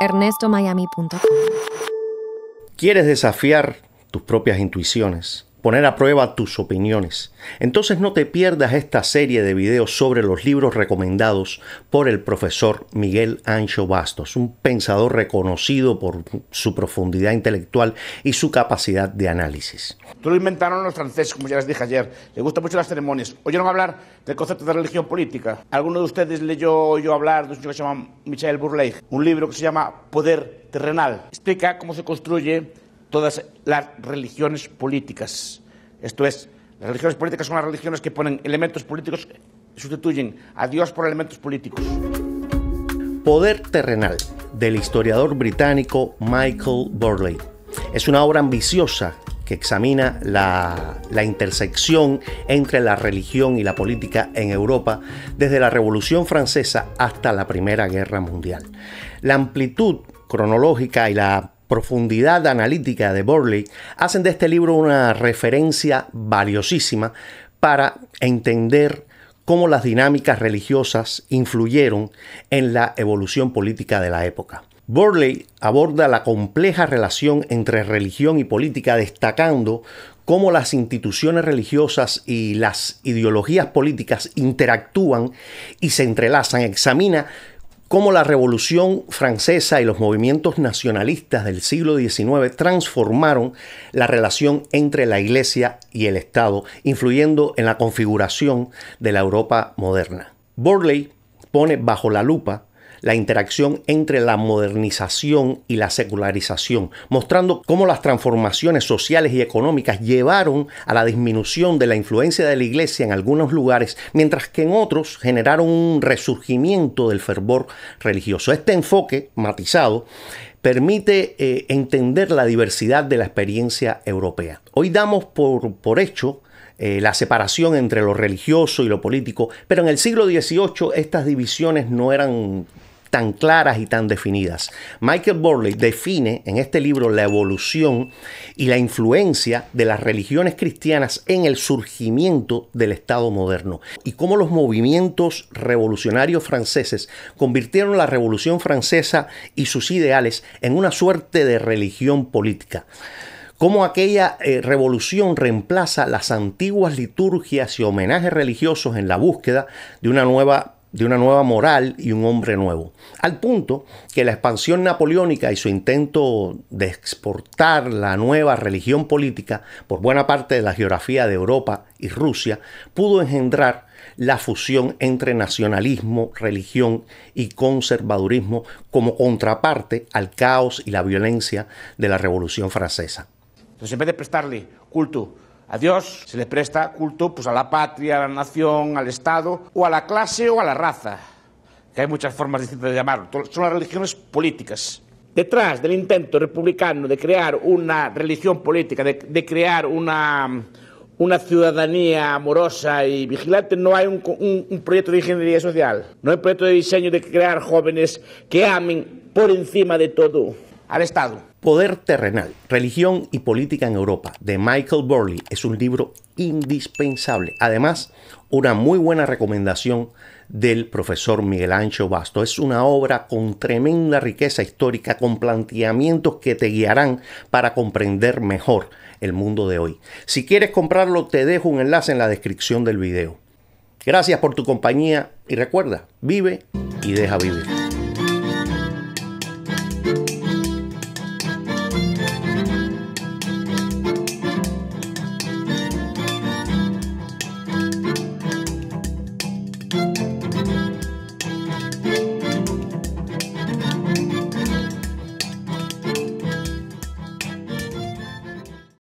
ErnestoMiami.com ¿Quieres desafiar tus propias intuiciones? poner a prueba tus opiniones. Entonces no te pierdas esta serie de videos sobre los libros recomendados por el profesor Miguel Ancho Bastos, un pensador reconocido por su profundidad intelectual y su capacidad de análisis. Tú lo inventaron los franceses, como ya les dije ayer. Les gustan mucho las ceremonias. Oyeron hablar del concepto de religión política. ¿Alguno de ustedes leyó yo hablar de un señor que se llama Michel Bourleigh? Un libro que se llama Poder Terrenal. Explica cómo se construye todas las religiones políticas. Esto es, las religiones políticas son las religiones que ponen elementos políticos, sustituyen a Dios por elementos políticos. Poder terrenal, del historiador británico Michael Burley. Es una obra ambiciosa que examina la, la, intersección entre la religión y la política en Europa desde la Revolución Francesa hasta la Primera Guerra Mundial. La amplitud cronológica y la profundidad analítica de Burley hacen de este libro una referencia valiosísima para entender cómo las dinámicas religiosas influyeron en la evolución política de la época. Burley aborda la compleja relación entre religión y política destacando cómo las instituciones religiosas y las ideologías políticas interactúan y se entrelazan. Examina cómo la Revolución Francesa y los movimientos nacionalistas del siglo XIX transformaron la relación entre la Iglesia y el Estado, influyendo en la configuración de la Europa moderna. Burley pone bajo la lupa la interacción entre la modernización y la secularización, mostrando cómo las transformaciones sociales y económicas llevaron a la disminución de la influencia de la iglesia en algunos lugares, mientras que en otros generaron un resurgimiento del fervor religioso. Este enfoque matizado permite eh, entender la diversidad de la experiencia europea. Hoy damos por, hecho eh, la separación entre lo religioso y lo político, pero en el siglo XVIII estas divisiones no eran tan claras y tan definidas. Michael Burley define en este libro la evolución y la influencia de las religiones cristianas en el surgimiento del Estado moderno y cómo los movimientos revolucionarios franceses convirtieron la Revolución francesa y sus ideales en una suerte de religión política cómo aquella eh, revolución reemplaza las antiguas liturgias y homenajes religiosos en la búsqueda de una nueva de una nueva moral y un hombre nuevo. Al punto que la expansión napoleónica y su intento de exportar la nueva religión política por buena parte de la geografía de Europa y Rusia pudo engendrar la fusión entre nacionalismo, religión y conservadurismo como contraparte al caos y la violencia de la Revolución Francesa. Entonces, pues en vez de prestarle culto a Dios se le presta culto pues, a la patria, a la nación, al Estado, o a la clase o a la raza, hay muchas formas distintas de llamarlo. Son las religiones políticas. Detrás del intento republicano de crear una religión política, de, crear una, ciudadanía amorosa y vigilante, no hay un, un, proyecto de ingeniería social, no hay proyecto de diseño de crear jóvenes que amen por encima de todo al Estado. Poder terrenal, religión y política en Europa, de Michael Burley, es un libro indispensable. Además, una muy buena recomendación del profesor Miguel Ancho Basto. Es una obra con tremenda riqueza histórica, con planteamientos que te guiarán para comprender mejor el mundo de hoy. Si quieres comprarlo, te dejo un enlace en la descripción del video. Gracias por tu compañía y recuerda, vive y deja vivir.